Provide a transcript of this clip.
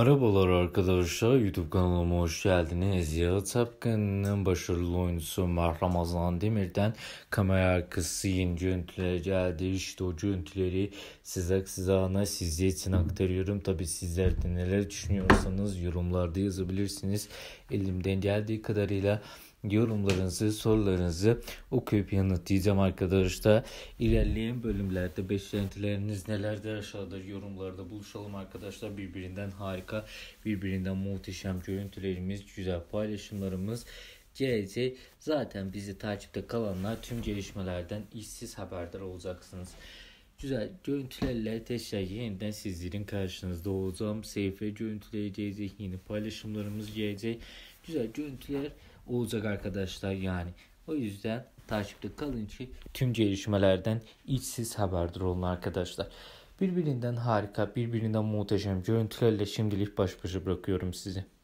Merhabalar arkadaşlar, YouTube kanalıma hoş geldiniz. Yağı Tapkan'ın başarılı oyuncusu Mert Ramazan Demir'den kamera arkası yeni görüntüler geldi. İşte o görüntüleri size size ana sizler için aktarıyorum. Tabi sizler de neler düşünüyorsanız yorumlarda yazabilirsiniz. Elimden geldiği kadarıyla yorumlarınızı, sorularınızı okuyup yanıtlayacağım arkadaşlar. İlerleyen bölümlerde beklentileriniz nelerdir aşağıda yorumlarda buluşalım arkadaşlar. Birbirinden harika, birbirinden muhteşem görüntülerimiz, güzel paylaşımlarımız gelecek. Zaten bizi takipte kalanlar tüm gelişmelerden işsiz haberdar olacaksınız. Güzel görüntülerle tekrar yeniden sizlerin karşınızda olacağım. Seyfe görüntüleri gelecek, yeni paylaşımlarımız gelecek. Güzel görüntüler olacak arkadaşlar yani. O yüzden takipte kalın ki tüm gelişmelerden içsiz haberdar olun arkadaşlar. Birbirinden harika, birbirinden muhteşem görüntülerle şimdilik baş başa bırakıyorum sizi.